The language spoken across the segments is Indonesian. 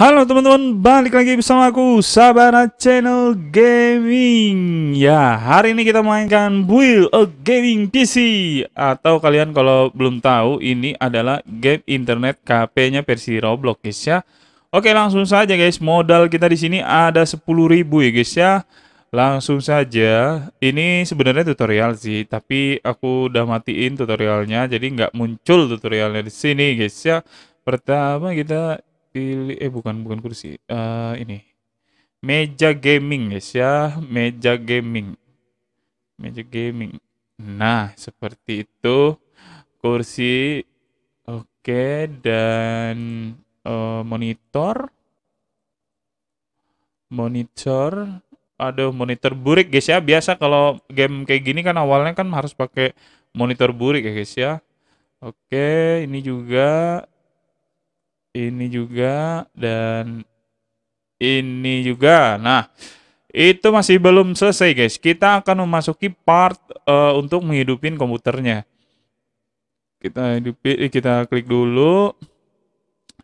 Halo teman-teman, balik lagi bersama aku Sabana Channel Gaming. Ya, hari ini kita mainkan Build a Gaming PC atau kalian kalau belum tahu ini adalah game internet KP-nya versi Roblox guys ya. Oke, langsung saja guys. Modal kita di sini ada 10.000 ya guys ya. Langsung saja. Ini sebenarnya tutorial sih, tapi aku udah matiin tutorialnya jadi nggak muncul tutorialnya di sini guys ya. Pertama kita pilih eh bukan bukan kursi uh, ini meja gaming guys ya meja gaming meja gaming nah seperti itu kursi oke okay, dan uh, monitor monitor ada monitor burik guys ya biasa kalau game kayak gini kan awalnya kan harus pakai monitor burik ya guys ya oke okay, ini juga ini juga dan ini juga. Nah, itu masih belum selesai guys. Kita akan memasuki part uh, untuk menghidupin komputernya. Kita hidupi eh, kita klik dulu.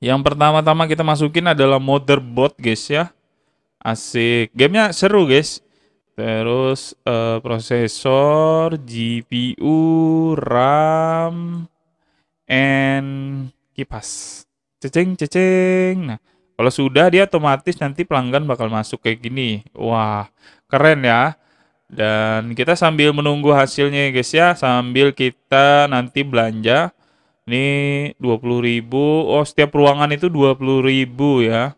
Yang pertama-tama kita masukin adalah motherboard guys ya. Asik. Gamenya seru guys. Terus uh, prosesor, GPU, RAM, and kipas ceceng ceceng. Nah, kalau sudah dia otomatis nanti pelanggan bakal masuk kayak gini. Wah, keren ya. Dan kita sambil menunggu hasilnya ya guys ya, sambil kita nanti belanja. Ini 20.000. Oh, setiap ruangan itu 20.000 ya.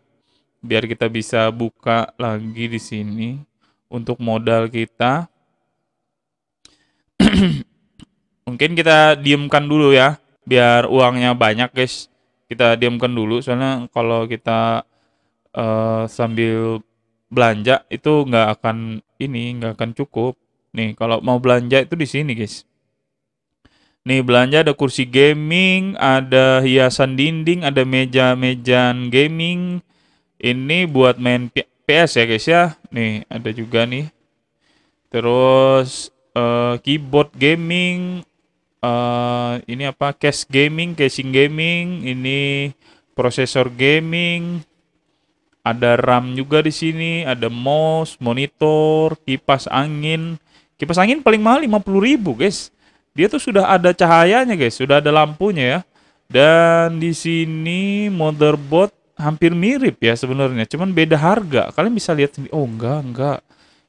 Biar kita bisa buka lagi di sini untuk modal kita. Mungkin kita diemkan dulu ya biar uangnya banyak guys kita diamkan dulu soalnya kalau kita uh, sambil belanja itu nggak akan ini nggak akan cukup nih kalau mau belanja itu di sini guys nih belanja ada kursi gaming ada hiasan dinding ada meja mejaan gaming ini buat main PS ya guys ya nih ada juga nih terus uh, keyboard gaming uh, ini apa case gaming casing gaming ini prosesor gaming ada RAM juga di sini, ada mouse, monitor, kipas angin. Kipas angin paling mahal 50.000, guys. Dia tuh sudah ada cahayanya, guys. Sudah ada lampunya ya. Dan di sini motherboard hampir mirip ya sebenarnya, cuman beda harga. Kalian bisa lihat sendiri. Oh, enggak, enggak.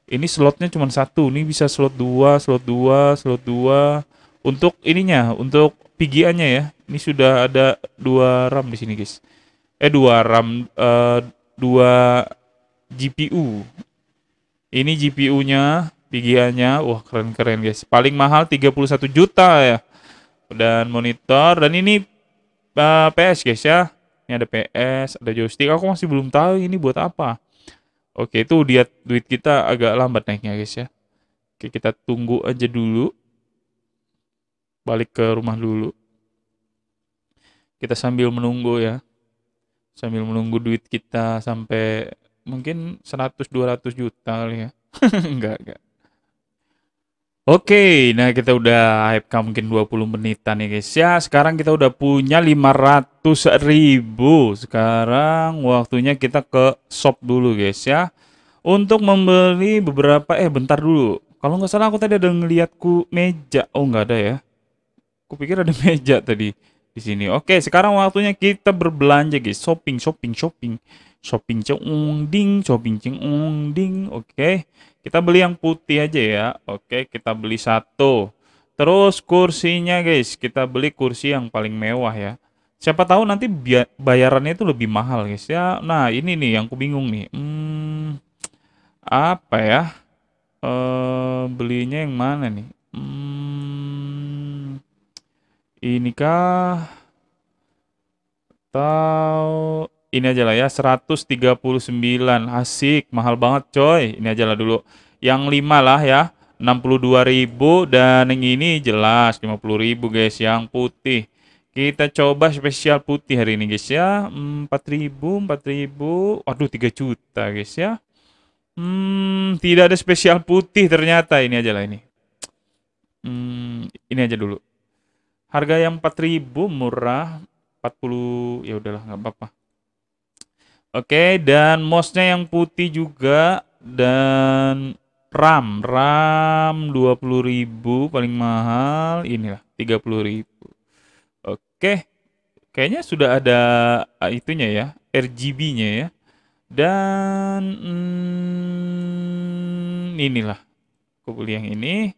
Ini slotnya cuma satu, ini bisa slot dua, slot dua, slot dua. Untuk ininya, untuk pigiannya ya. Ini sudah ada dua RAM di sini, guys. Eh dua RAM uh, dua GPU. Ini GPU-nya, pigiannya. Wah, keren-keren, guys. Paling mahal 31 juta ya. Dan monitor dan ini uh, eh, PS, guys ya. Ini ada PS, ada joystick. Aku masih belum tahu ini buat apa. Oke, itu dia duit kita agak lambat naiknya, guys ya. Oke, kita tunggu aja dulu balik ke rumah dulu. Kita sambil menunggu ya. Sambil menunggu duit kita sampai mungkin 100 200 juta kali ya. enggak, enggak. Oke, nah kita udah AFK mungkin 20 menitan ya guys ya. Sekarang kita udah punya 500 ribu. Sekarang waktunya kita ke shop dulu guys ya. Untuk membeli beberapa, eh bentar dulu. Kalau nggak salah aku tadi ada ngeliatku meja. Oh nggak ada ya kupikir ada meja tadi di sini. Oke, sekarang waktunya kita berbelanja, guys. Shopping, shopping, shopping. Shopping ceung ding, shopping ceung ding. Oke. Kita beli yang putih aja ya. Oke, kita beli satu. Terus kursinya, guys. Kita beli kursi yang paling mewah ya. Siapa tahu nanti bayarannya itu lebih mahal, guys ya. Nah, ini nih yang ku bingung nih. Hmm, apa ya? Eh, belinya yang mana nih? Hmm, ini inikah atau ini aja lah ya 139 asik mahal banget coy ini aja lah dulu yang lima lah ya 62.000 dan yang ini jelas 50.000 guys yang putih kita coba spesial putih hari ini guys ya 4.000 4.000 waduh 3 juta guys ya hmm, tidak ada spesial putih ternyata ini aja lah ini hmm, ini aja dulu Harga yang 4000 murah, 40 ya udahlah nggak apa-apa. Oke, dan mouse-nya yang putih juga dan RAM RAM 20.000 paling mahal inilah 30.000. Oke. Kayaknya sudah ada ah, itunya ya, RGB-nya ya. Dan hmm, inilah. Aku beli yang ini.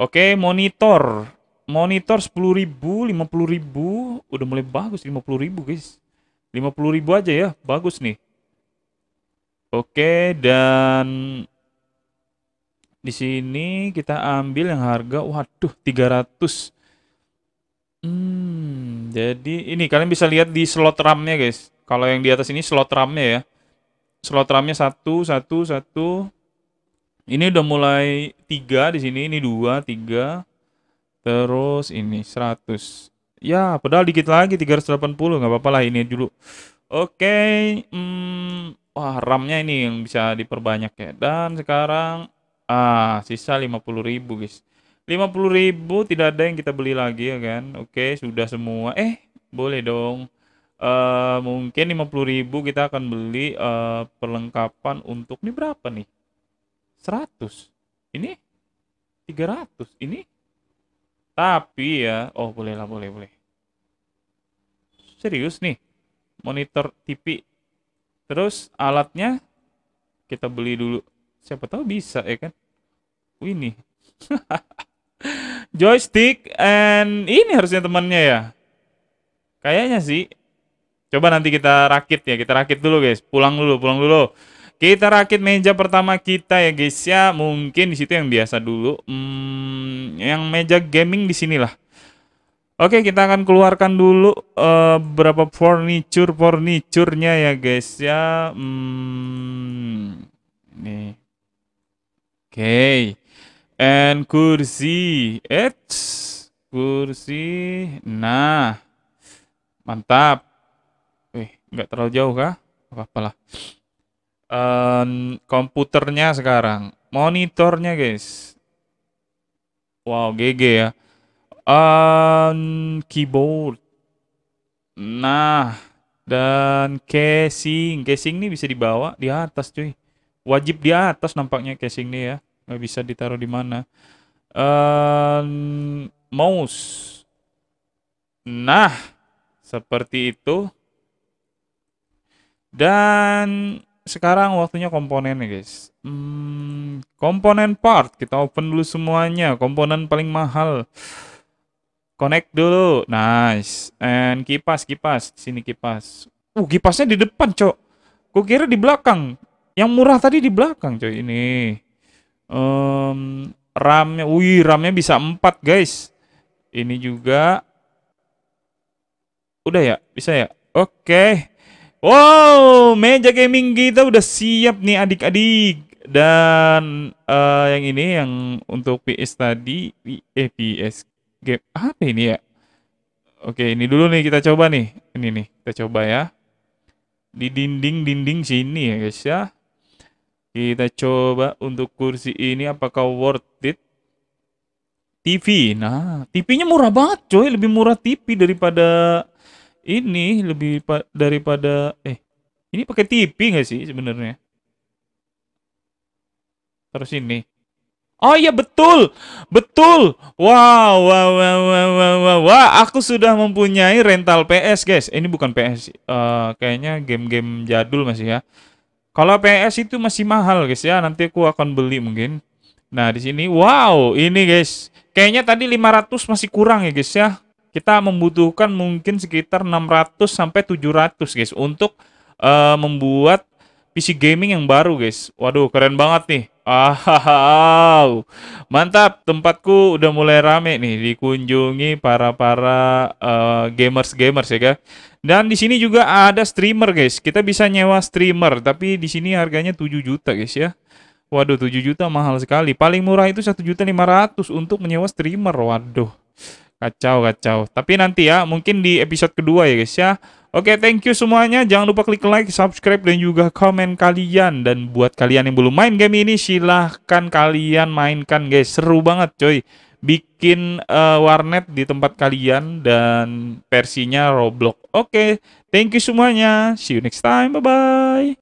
Oke, monitor monitor sepuluh ribu, puluh ribu, udah mulai bagus puluh ribu guys. puluh ribu aja ya, bagus nih. Oke, dan di sini kita ambil yang harga, waduh 300. Hmm, jadi ini kalian bisa lihat di slot RAM-nya guys. Kalau yang di atas ini slot RAM-nya ya. Slot RAM-nya satu, satu, satu. Ini udah mulai tiga di sini, ini dua, tiga. Terus ini 100. Ya, padahal dikit lagi 380 nggak apa-apa lah ini dulu. Oke, okay, hmm, wah RAM-nya ini yang bisa diperbanyak ya. Dan sekarang ah sisa 50.000 guys. 50.000 tidak ada yang kita beli lagi ya kan. Oke, okay, sudah semua. Eh, boleh dong. Uh, mungkin 50.000 kita akan beli uh, perlengkapan untuk ini berapa nih? 100. Ini 300. Ini tapi ya, oh boleh lah, boleh, boleh. Serius nih, monitor TV. Terus alatnya kita beli dulu. Siapa tahu bisa ya kan? Ini. Joystick and ini harusnya temannya ya. Kayaknya sih. Coba nanti kita rakit ya, kita rakit dulu guys. Pulang dulu, pulang dulu. Kita rakit meja pertama kita ya guys ya. Mungkin di situ yang biasa dulu. Hmm, yang meja gaming di sinilah. Oke, kita akan keluarkan dulu uh, berapa furniture furniturnya ya guys ya. Hmm, nih. Oke. Okay. And kursi. Eits. Kursi. Nah. Mantap. Wih, eh, nggak terlalu jauh kah? Apa-apalah um, komputernya sekarang monitornya guys wow GG ya um, keyboard nah dan casing casing ini bisa dibawa di atas cuy wajib di atas nampaknya casing ini ya nggak bisa ditaruh di mana um, mouse nah seperti itu dan sekarang waktunya komponen nih guys. Hmm, komponen part kita open dulu semuanya. Komponen paling mahal. Connect dulu. Nice. And kipas, kipas. Sini kipas. Uh, kipasnya di depan, Cok. ku kira di belakang. Yang murah tadi di belakang, Cok. Ini. Um, RAM-nya. Wih, RAM-nya bisa empat guys. Ini juga. Udah ya? Bisa ya? Oke. Okay. Wow, meja gaming kita udah siap nih adik-adik. Dan uh, yang ini yang untuk PS tadi, eh PS game apa ini ya? Oke, ini dulu nih kita coba nih. Ini nih, kita coba ya. Di dinding-dinding sini ya guys ya. Kita coba untuk kursi ini apakah worth it? TV. Nah, TV-nya murah banget coy, lebih murah TV daripada ini lebih pa daripada eh ini pakai TV nggak sih sebenarnya? Terus ini. Oh iya betul, betul. Wow, wow, wow, wow, wow, wow, wow. Aku sudah mempunyai rental PS, guys. Ini bukan PS, uh, eh, kayaknya game-game jadul masih ya. Kalau PS itu masih mahal, guys ya. Nanti aku akan beli mungkin. Nah di sini, wow, ini guys. Kayaknya tadi 500 masih kurang ya, guys ya kita membutuhkan mungkin sekitar 600 sampai 700 guys untuk uh, membuat PC gaming yang baru guys. Waduh keren banget nih. Ah, mantap tempatku udah mulai rame nih dikunjungi para para uh, eh, gamers gamers ya guys. Kan? Dan di sini juga ada streamer guys. Kita bisa nyewa streamer tapi di sini harganya 7 juta guys ya. Waduh 7 juta mahal sekali. Paling murah itu 1.500 untuk menyewa streamer. Waduh Kacau, kacau. Tapi nanti ya, mungkin di episode kedua ya guys ya. Oke, thank you semuanya. Jangan lupa klik like, subscribe, dan juga komen kalian. Dan buat kalian yang belum main game ini, silahkan kalian mainkan guys. Seru banget coy. Bikin uh, warnet di tempat kalian dan versinya Roblox. Oke, thank you semuanya. See you next time. Bye-bye.